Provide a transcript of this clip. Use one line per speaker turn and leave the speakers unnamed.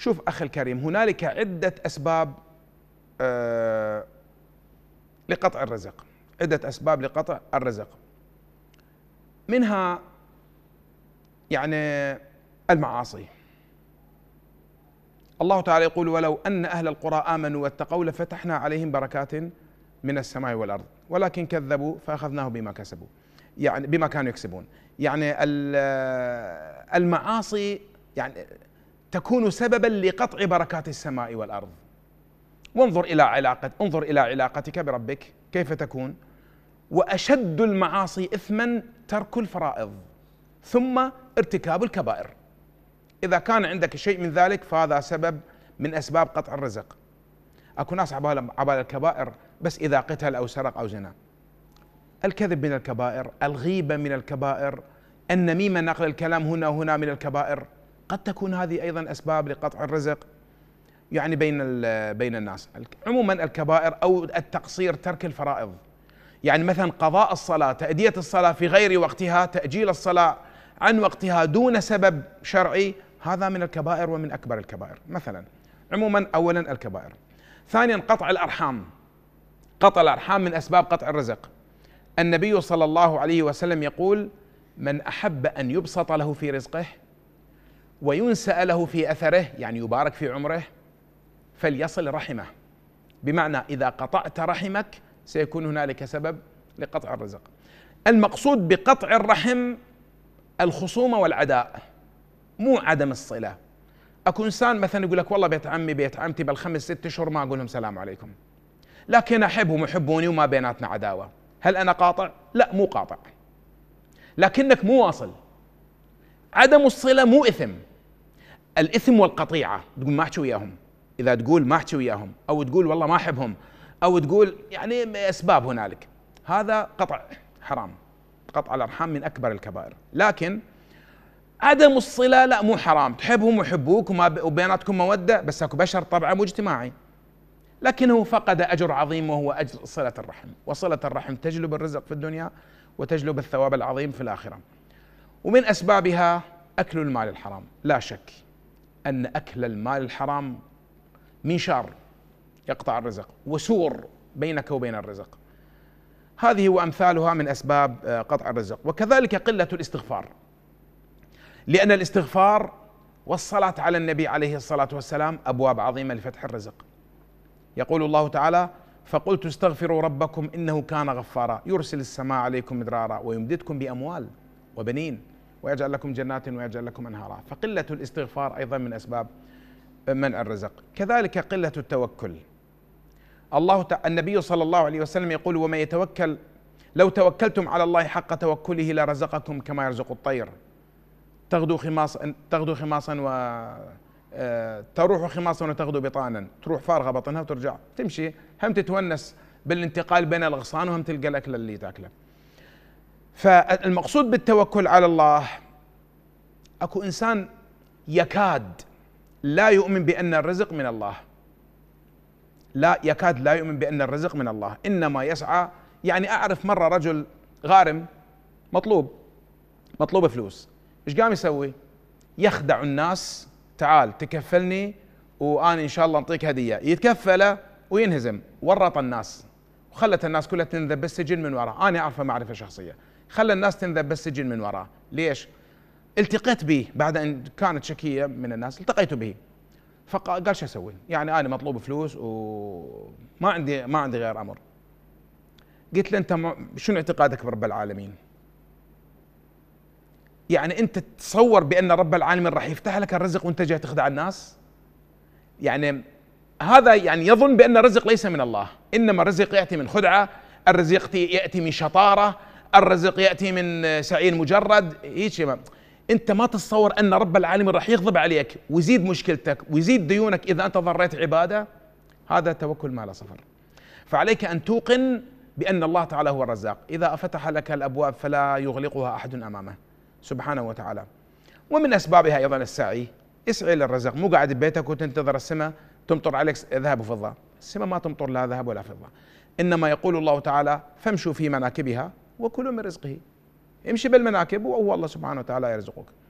شوف أخي الكريم هنالك عدة أسباب آه، لقطع الرزق عدة أسباب لقطع الرزق منها يعني المعاصي الله تعالى يقول ولو أن أهل القرى آمنوا واتقوا لفتحنا عليهم بركات من السماء والأرض ولكن كذبوا فأخذناهم بما كسبوا يعني بما كانوا يكسبون يعني المعاصي يعني تكون سببا لقطع بركات السماء والارض وانظر الى علاقه انظر الى علاقتك بربك كيف تكون واشد المعاصي اثما ترك الفرائض ثم ارتكاب الكبائر اذا كان عندك شيء من ذلك فهذا سبب من اسباب قطع الرزق اكو ناس عبال عبال الكبائر بس اذا قتل او سرق او زنا الكذب من الكبائر الغيبه من الكبائر النميمه نقل الكلام هنا وهنا من الكبائر قد تكون هذه ايضا اسباب لقطع الرزق يعني بين بين الناس عموما الكبائر او التقصير ترك الفرائض يعني مثلا قضاء الصلاه تاديه الصلاه في غير وقتها تاجيل الصلاه عن وقتها دون سبب شرعي هذا من الكبائر ومن اكبر الكبائر مثلا عموما اولا الكبائر ثانيا قطع الارحام قطع الارحام من اسباب قطع الرزق النبي صلى الله عليه وسلم يقول من احب ان يبسط له في رزقه وينسأ له في أثره يعني يبارك في عمره فليصل رحمه بمعنى إذا قطعت رحمك سيكون هنالك سبب لقطع الرزق المقصود بقطع الرحم الخصومة والعداء مو عدم الصلة اكو انسان مثلا يقول لك والله بيت عمي بيت عمتي بالخمس ست اشهر ما اقول لهم السلام عليكم لكن احبهم يحبوني وما بيناتنا عداوه هل انا قاطع؟ لا مو قاطع لكنك مو واصل عدم الصله مو اثم الاثم والقطيعه تقول ما احكي وياهم اذا تقول ما احكي وياهم او تقول والله ما احبهم او تقول يعني اسباب هنالك هذا قطع حرام قطع الارحام من اكبر الكبائر لكن عدم الصله لا مو حرام تحبهم ويحبوك وبيناتكم موده بس اكو بشر طبعا مو اجتماعي لكنه فقد اجر عظيم وهو اجر صله الرحم وصله الرحم تجلب الرزق في الدنيا وتجلب الثواب العظيم في الاخره ومن اسبابها اكل المال الحرام لا شك أن أكل المال الحرام منشار يقطع الرزق وسور بينك وبين الرزق هذه وأمثالها من أسباب آه، قطع الرزق وكذلك قلة الاستغفار لأن الاستغفار والصلاة على النبي عليه الصلاة والسلام أبواب عظيمة لفتح الرزق يقول الله تعالى فقلت استغفروا ربكم إنه كان غفارا يرسل السماء عليكم مدرارا ويمددكم بأموال وبنين ويجعل لكم جنات ويجعل لكم انهارا فقله الاستغفار ايضا من اسباب منع الرزق كذلك قله التوكل الله ت... النبي صلى الله عليه وسلم يقول ومن يتوكل لو توكلتم على الله حق توكله لرزقكم كما يرزق الطير تغدو خماصا تغدو خماصا و آه، تروح خماصا وتغدو بطانا تروح فارغه بطنها وترجع تمشي هم تتونس بالانتقال بين الاغصان وهم تلقى الاكل اللي تاكله فالمقصود بالتوكل على الله اكو انسان يكاد لا يؤمن بان الرزق من الله لا يكاد لا يؤمن بان الرزق من الله انما يسعى يعني اعرف مره رجل غارم مطلوب مطلوب فلوس ايش قام يسوي يخدع الناس تعال تكفلني وانا ان شاء الله نعطيك هديه يتكفله وينهزم ورط الناس وخلت الناس كلها تنذب بالسجن من وراه انا اعرفه معرفه شخصيه خلى الناس تنذب بالسجن من وراه ليش التقيت به بعد ان كانت شكيه من الناس التقيت به فقال شو اسوي؟ يعني انا مطلوب فلوس وما عندي ما عندي غير امر. قلت له انت شنو اعتقادك برب العالمين؟ يعني انت تتصور بان رب العالمين راح يفتح لك الرزق وانت جاي تخدع الناس؟ يعني هذا يعني يظن بان الرزق ليس من الله، انما الرزق ياتي من خدعه، الرزق ياتي من شطاره، الرزق ياتي من سعي مجرد هيك ما انت ما تتصور ان رب العالمين راح يغضب عليك ويزيد مشكلتك ويزيد ديونك اذا انت ضريت عباده هذا توكل ما لا صفر فعليك ان توقن بان الله تعالى هو الرزاق اذا فتح لك الابواب فلا يغلقها احد امامه سبحانه وتعالى ومن اسبابها ايضا السعي اسعي للرزق مو قاعد ببيتك وتنتظر السماء تمطر عليك ذهب وفضه السماء ما تمطر لا ذهب ولا فضه انما يقول الله تعالى فامشوا في مناكبها وكلوا من رزقه امشي بالمناكب وهو الله سبحانه وتعالى يرزقك